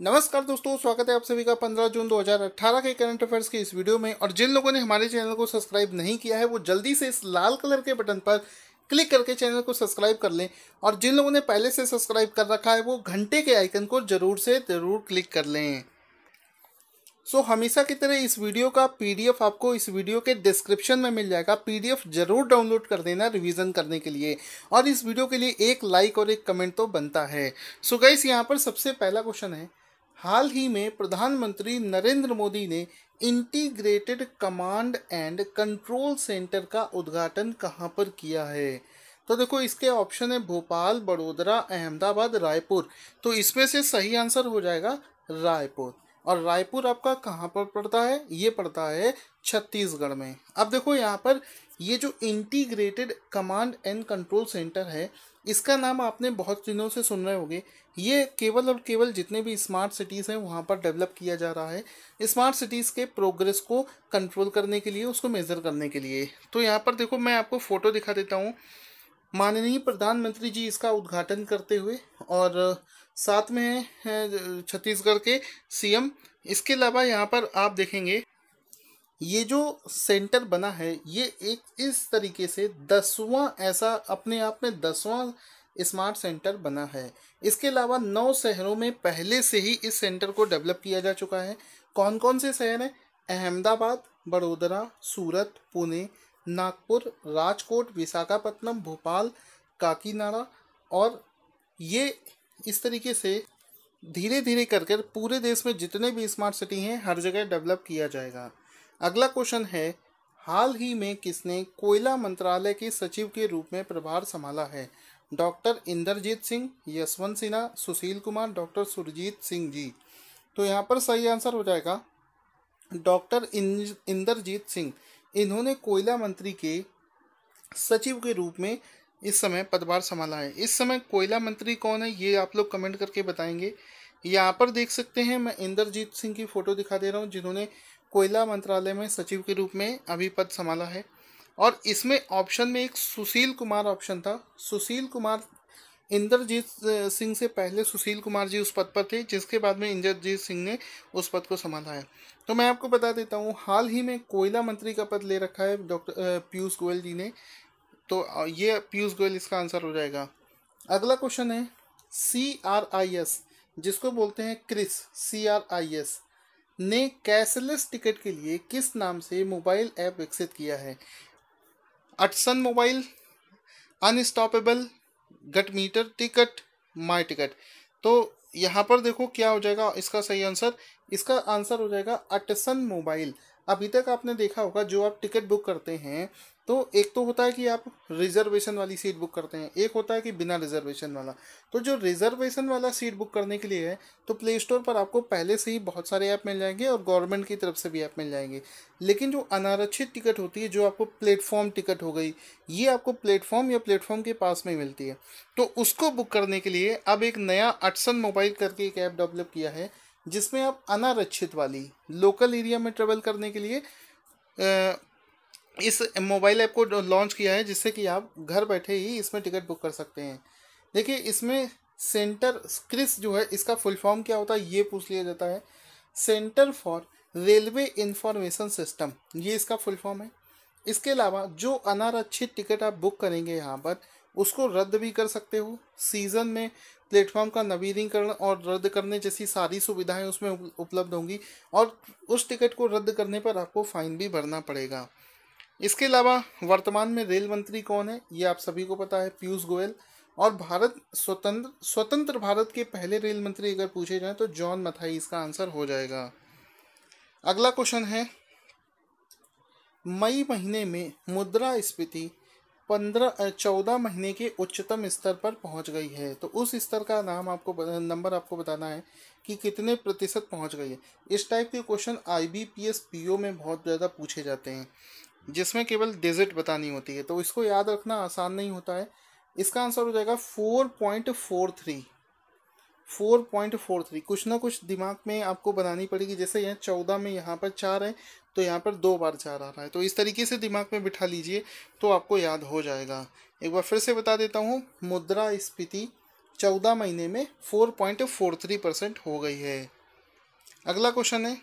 नमस्कार दोस्तों स्वागत है आप सभी का 15 जून 2018 के करंट अफेयर्स के इस वीडियो में और जिन लोगों ने हमारे चैनल को सब्सक्राइब नहीं किया है वो जल्दी से इस लाल कलर के बटन पर क्लिक करके चैनल को सब्सक्राइब कर लें और जिन लोगों ने पहले से सब्सक्राइब कर रखा है वो घंटे के आइकन को ज़रूर से ज़रूर क्लिक कर लें सो so, हमेशा की तरह इस वीडियो का पीडीएफ आपको इस वीडियो के डिस्क्रिप्शन में मिल जाएगा पीडीएफ जरूर डाउनलोड कर देना रिवीजन करने के लिए और इस वीडियो के लिए एक लाइक और एक कमेंट तो बनता है सो so, गाइस यहाँ पर सबसे पहला क्वेश्चन है हाल ही में प्रधानमंत्री नरेंद्र मोदी ने integrated command and control centre का उद्घाटन कहाँ पर किया है तो देखो इसके ऑप्शन है भोपाल बड़ोदरा अहमदाबाद रायपुर तो इसमें से सही आंसर हो जाएगा रायपुर और रायपुर आपका कहाँ पर पड़ता है ये पड़ता है छत्तीसगढ़ में अब देखो यहाँ पर ये जो integrated command and control centre है इसका नाम आपने बहुत दिनों से सुन रहे होंगे ये केवल और केवल जितने भी स्मार्ट सिटीज़ हैं वहाँ पर डेवलप किया जा रहा है स्मार्ट सिटीज़ के प्रोग्रेस को कंट्रोल करने के लिए उसको मेज़र करने के लिए तो यहाँ पर देखो मैं आपको फ़ोटो दिखा देता हूँ माननीय प्रधानमंत्री जी इसका उद्घाटन करते हुए और साथ में है छत्तीसगढ़ के सीएम इसके अलावा यहाँ पर आप देखेंगे ये जो सेंटर बना है ये एक इस तरीके से दसवां ऐसा अपने आप में दसवां स्मार्ट सेंटर बना है इसके अलावा नौ शहरों में पहले से ही इस सेंटर को डेवलप किया जा चुका है कौन कौन से शहर हैं अहमदाबाद बड़ोदरा सूरत पुणे नागपुर राजकोट विशाखापट्टनम भोपाल काकीनाड़ा और ये इस तरीके से धीरे धीरे कर कर पूरे देश में जितने भी स्मार्ट सिटी हैं हर जगह डेवलप किया जाएगा अगला क्वेश्चन है हाल ही में किसने कोयला मंत्रालय के सचिव के रूप में प्रभार संभाला है डॉक्टर इंद्रजीत सिंह यशवंत सिन्हा सुशील कुमार डॉक्टर सुरजीत सिंह जी तो यहाँ पर सही आंसर हो जाएगा डॉक्टर इंद्रजीत सिंह इन्होंने कोयला मंत्री के सचिव के रूप में इस समय पदभार संभाला है इस समय कोयला मंत्री कौन है ये आप लोग कमेंट करके बताएंगे यहाँ पर देख सकते हैं मैं इंद्रजीत सिंह की फ़ोटो दिखा दे रहा हूँ जिन्होंने कोयला मंत्रालय में सचिव के रूप में अभी पद संभाला है और इसमें ऑप्शन में एक सुशील कुमार ऑप्शन था सुशील कुमार इंद्रजीत सिंह से पहले सुशील कुमार जी उस पद पर थे जिसके बाद में इंद्रजीत सिंह ने उस पद को संभाला है तो मैं आपको बता देता हूँ हाल ही में कोयला मंत्री का पद ले रखा है डॉक्टर पीयूष गोयल जी ने तो ये पीयूष गोयल इसका आंसर हो जाएगा अगला क्वेश्चन है सी आर आई एस जिसको बोलते हैं CRIS C R I S ने कैशलेस टिकट के लिए किस नाम से मोबाइल ऐप विकसित किया है अटसन मोबाइल अनस्टॉपेबल गट मीटर टिकट माई टिकट तो यहाँ पर देखो क्या हो जाएगा इसका सही आंसर इसका आंसर हो जाएगा अटसन मोबाइल अभी तक आपने देखा होगा जो आप टिकट बुक करते हैं तो एक तो होता है कि आप रिजर्वेशन वाली सीट बुक करते हैं एक होता है कि बिना रिजर्वेशन वाला तो जो रिजर्वेशन वाला सीट बुक करने के लिए है तो प्ले स्टोर पर आपको पहले से ही बहुत सारे ऐप मिल जाएंगे और गवर्नमेंट की तरफ से भी ऐप मिल जाएंगे लेकिन जो अनारक्षित टिकट होती है जो आपको प्लेटफॉर्म टिकट हो गई ये आपको प्लेटफॉर्म या प्लेटफॉर्म के पास में मिलती है तो उसको बुक करने के लिए अब एक नया अटसन मोबाइल करके एक ऐप डेवलप किया है जिसमें आप अनारक्षित वाली लोकल एरिया में ट्रेवल करने के लिए इस मोबाइल ऐप को लॉन्च किया है जिससे कि आप घर बैठे ही इसमें टिकट बुक कर सकते हैं देखिए इसमें सेंटर क्रिस जो है इसका फुल फॉर्म क्या होता है ये पूछ लिया जाता है centre for railway information system ये इसका फुल फॉर्म है इसके अलावा जो अनारक्षित टिकट आप बुक करेंगे यहाँ पर उसको रद्द भी कर सकते हो सीज़न में प्लेटफॉर्म का नवीनीकरण और रद्द करने जैसी सारी सुविधाएं उसमें उपलब्ध होंगी और उस टिकट को रद्द करने पर आपको फ़ाइन भी भरना पड़ेगा इसके अलावा वर्तमान में रेल मंत्री कौन है ये आप सभी को पता है पीयूष गोयल और भारत स्वतंत्र स्वतंत्र भारत के पहले रेल मंत्री अगर पूछे जाए तो जॉन मथाई इसका आंसर हो जाएगा अगला क्वेश्चन है मई महीने में मुद्रा स्फीति पंद्रह चौदह महीने के उच्चतम स्तर पर पहुंच गई है तो उस स्तर का नाम आपको नंबर आपको बताना है कि कितने प्रतिशत पहुंच गई है इस टाइप के question I B P S P O में बहुत ज़्यादा पूछे जाते हैं जिसमें केवल डिजिट बतानी होती है तो इसको याद रखना आसान नहीं होता है इसका आंसर हो जाएगा four point four three four point four three कुछ ना कुछ दिमाग में आपको बनानी पड़ेगी जैसे यहाँ चौदह में यहाँ पर चार है तो यहाँ पर दो बार चार आ रहा है तो इस तरीके से दिमाग में बिठा लीजिए तो आपको याद हो जाएगा एक बार फिर से बता देता हूँ मुद्रा स्फीति चौदह महीने में four point four three percent हो गई है अगला क्वेश्चन है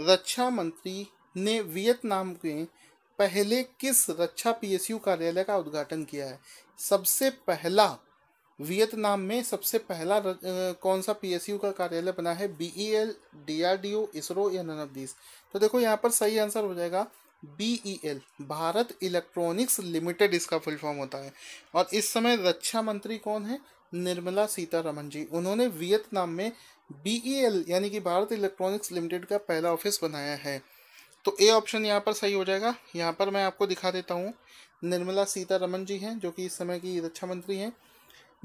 रक्षा मंत्री ने वियतनाम के पहले किस रक्षा पीएसयू कार्यालय का उद्घाटन किया है सबसे पहला वियतनाम में सबसे पहला र, आ, कौन सा पीएसयू का कार्यालय बना है बीईएल डीआरडीओ e इसरो या नन ऑफ दिस तो देखो यहाँ पर सही आंसर हो जाएगा BEL e Bharat electronics limited इसका फुल फॉर्म होता है और इस समय रक्षा मंत्री कौन है निर्मला सीतारमन जी उन्होंने वियतनाम में बीईएल e यानी कि भारत इलेक्ट्रॉनिक्स लिमिटेड का पहला ऑफिस बनाया है तो ए ऑप्शन यहाँ पर सही हो जाएगा यहाँ पर मैं आपको दिखा देता हूँ निर्मला सीतारमन जी हैं जो कि इस समय की रक्षा मंत्री हैं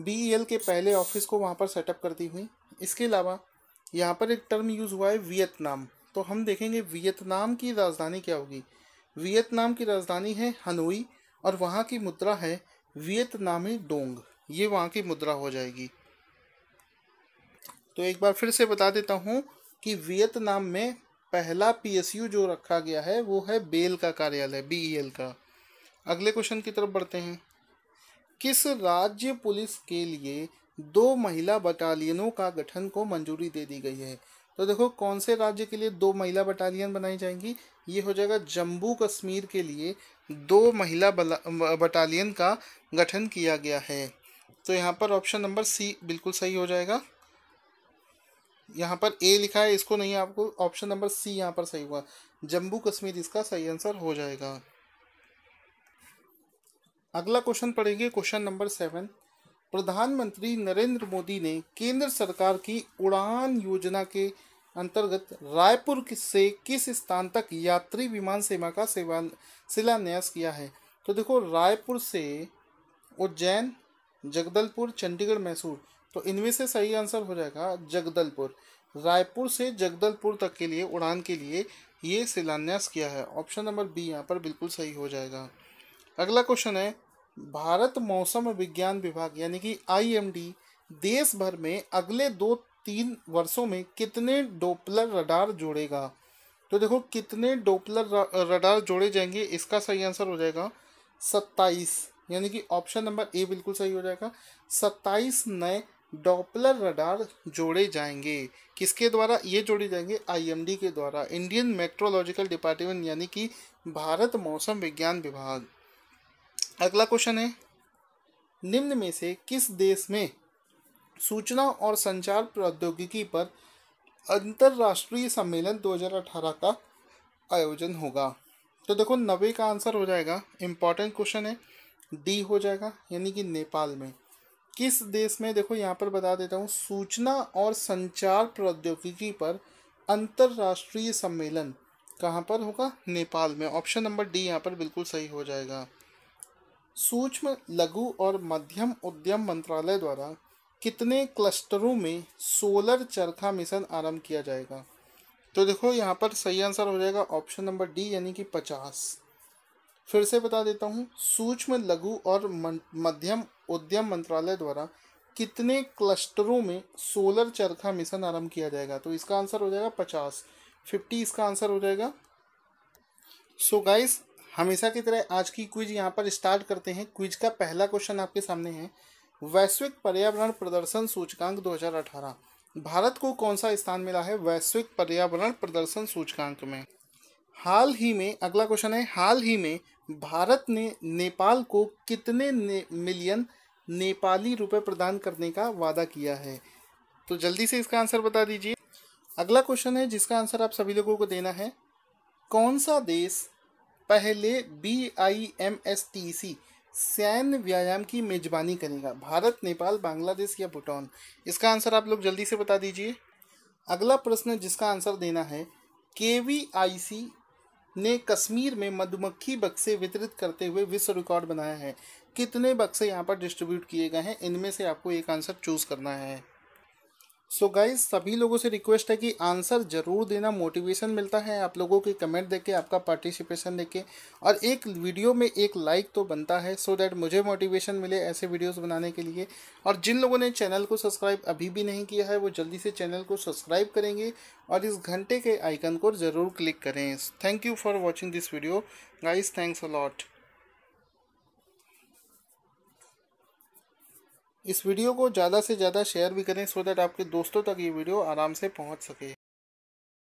बी e के पहले ऑफिस को वहाँ पर सेटअप करती हुई इसके अलावा यहाँ पर एक टर्म यूज़ हुआ है वियतनाम तो हम देखेंगे वियतनाम की राजधानी क्या होगी वियतनाम की राजधानी है हनोई और वहाँ की मुद्रा है वियतनामी डोंग ये वहाँ की मुद्रा हो जाएगी तो एक बार फिर से बता देता हूँ कि वियतनाम में पहला पीएसयू जो रखा गया है वो है बेल का कार्यालय बीईएल e का अगले क्वेश्चन की तरफ बढ़ते हैं किस राज्य पुलिस के लिए दो महिला बटालियनों का गठन को मंजूरी दे दी गई है तो देखो कौन से राज्य के लिए दो महिला बटालियन बनाई जाएंगी ये हो जाएगा जम्मू कश्मीर के लिए दो महिला बटालियन का गठन किया गया है तो यहाँ पर ऑप्शन नंबर सी बिल्कुल सही हो जाएगा यहाँ पर ए लिखा है इसको नहीं आपको ऑप्शन नंबर सी यहाँ पर सही हुआ जम्मू कश्मीर इसका सही आंसर हो जाएगा अगला क्वेश्चन पढ़ेंगे क्वेश्चन नंबर सेवन प्रधानमंत्री नरेंद्र मोदी ने केंद्र सरकार की उड़ान योजना के अंतर्गत रायपुर से किस स्थान तक यात्री विमान सेवा का सेवा शिलान्यास किया है तो देखो रायपुर से उज्जैन जगदलपुर चंडीगढ़ मैसूर तो इनमें से सही आंसर हो जाएगा जगदलपुर रायपुर से जगदलपुर तक के लिए उड़ान के लिए ये शिलान्यास किया है ऑप्शन नंबर बी यहाँ पर बिल्कुल सही हो जाएगा अगला क्वेश्चन है भारत मौसम विज्ञान विभाग यानी कि आईएमडी देश भर में अगले दो तीन वर्षों में कितने डोपलर रडार जोड़ेगा तो देखो कितने डोपलर रडार जोड़े जाएंगे इसका सही आंसर हो जाएगा सत्ताईस यानी कि ऑप्शन नंबर ए बिल्कुल सही हो जाएगा सत्ताईस नए डॉपलर रडार जोड़े जाएंगे किसके द्वारा ये जोड़े जाएंगे आईएमडी के द्वारा इंडियन मेट्रोलॉजिकल डिपार्टमेंट यानी कि भारत मौसम विज्ञान विभाग अगला क्वेश्चन है निम्न में से किस देश में सूचना और संचार प्रौद्योगिकी पर अंतर्राष्ट्रीय सम्मेलन 2018 का आयोजन होगा तो देखो नब्बे का आंसर हो जाएगा इम्पॉर्टेंट क्वेश्चन है डी हो जाएगा यानी कि नेपाल में किस देश में देखो यहाँ पर बता देता हूँ सूचना और संचार प्रौद्योगिकी पर अंतर्राष्ट्रीय सम्मेलन कहाँ पर होगा नेपाल में ऑप्शन नंबर डी यहाँ पर बिल्कुल सही हो जाएगा सूक्ष्म लघु और मध्यम उद्यम मंत्रालय द्वारा कितने क्लस्टरों में सोलर चरखा मिशन आरंभ किया जाएगा तो देखो यहाँ पर सही आंसर हो जाएगा ऑप्शन नंबर डी यानी कि पचास फिर से बता देता हूँ सूक्ष्म लघु और मध्यम उद्यम मंत्रालय द्वारा कितने क्लस्टरों में सोलर चरखा मिशन आरंभ किया जाएगा तो इसका आंसर हो जाएगा पचास फिफ्टी इसका आंसर हो जाएगा सो so गाइस हमेशा की तरह आज की क्विज यहाँ पर स्टार्ट करते हैं क्विज का पहला क्वेश्चन आपके सामने है वैश्विक पर्यावरण प्रदर्शन सूचकांक 2018 भारत को कौन सा स्थान मिला है वैश्विक पर्यावरण प्रदर्शन सूचकांक में हाल ही में अगला क्वेश्चन है हाल ही में भारत ने नेपाल को कितने ने, मिलियन नेपाली रुपए प्रदान करने का वादा किया है तो जल्दी से इसका आंसर बता दीजिए अगला क्वेश्चन है जिसका आंसर आप सभी लोगों को देना है कौन सा देश पहले B I M S T C सैन्य व्यायाम की मेजबानी करेगा भारत नेपाल बांग्लादेश या भूटान इसका आंसर आप लोग जल्दी से बता दीजिए अगला प्रश्न जिसका आंसर देना है के वी आई सी ने कश्मीर में मधुमक्खी बक्से वितरित करते हुए विश्व रिकॉर्ड बनाया है कितने बक्से यहाँ पर डिस्ट्रीब्यूट किए गए हैं इनमें से आपको एक आंसर चूज करना है सो so गाइज सभी लोगों से रिक्वेस्ट है कि आंसर ज़रूर देना मोटिवेशन मिलता है आप लोगों के कमेंट देख के आपका पार्टिसिपेशन देख के और एक वीडियो में एक लाइक तो बनता है सो so डैट मुझे मोटिवेशन मिले ऐसे वीडियोस बनाने के लिए और जिन लोगों ने चैनल को सब्सक्राइब अभी भी नहीं किया है वो जल्दी से चैनल को सब्सक्राइब करेंगे और इस घंटे के आइकन को ज़रूर क्लिक करें thank you for watching this video guys thanks a lot इस वीडियो को ज़्यादा से ज़्यादा शेयर भी करें सो दैट आपके दोस्तों तक ये वीडियो आराम से पहुँच सके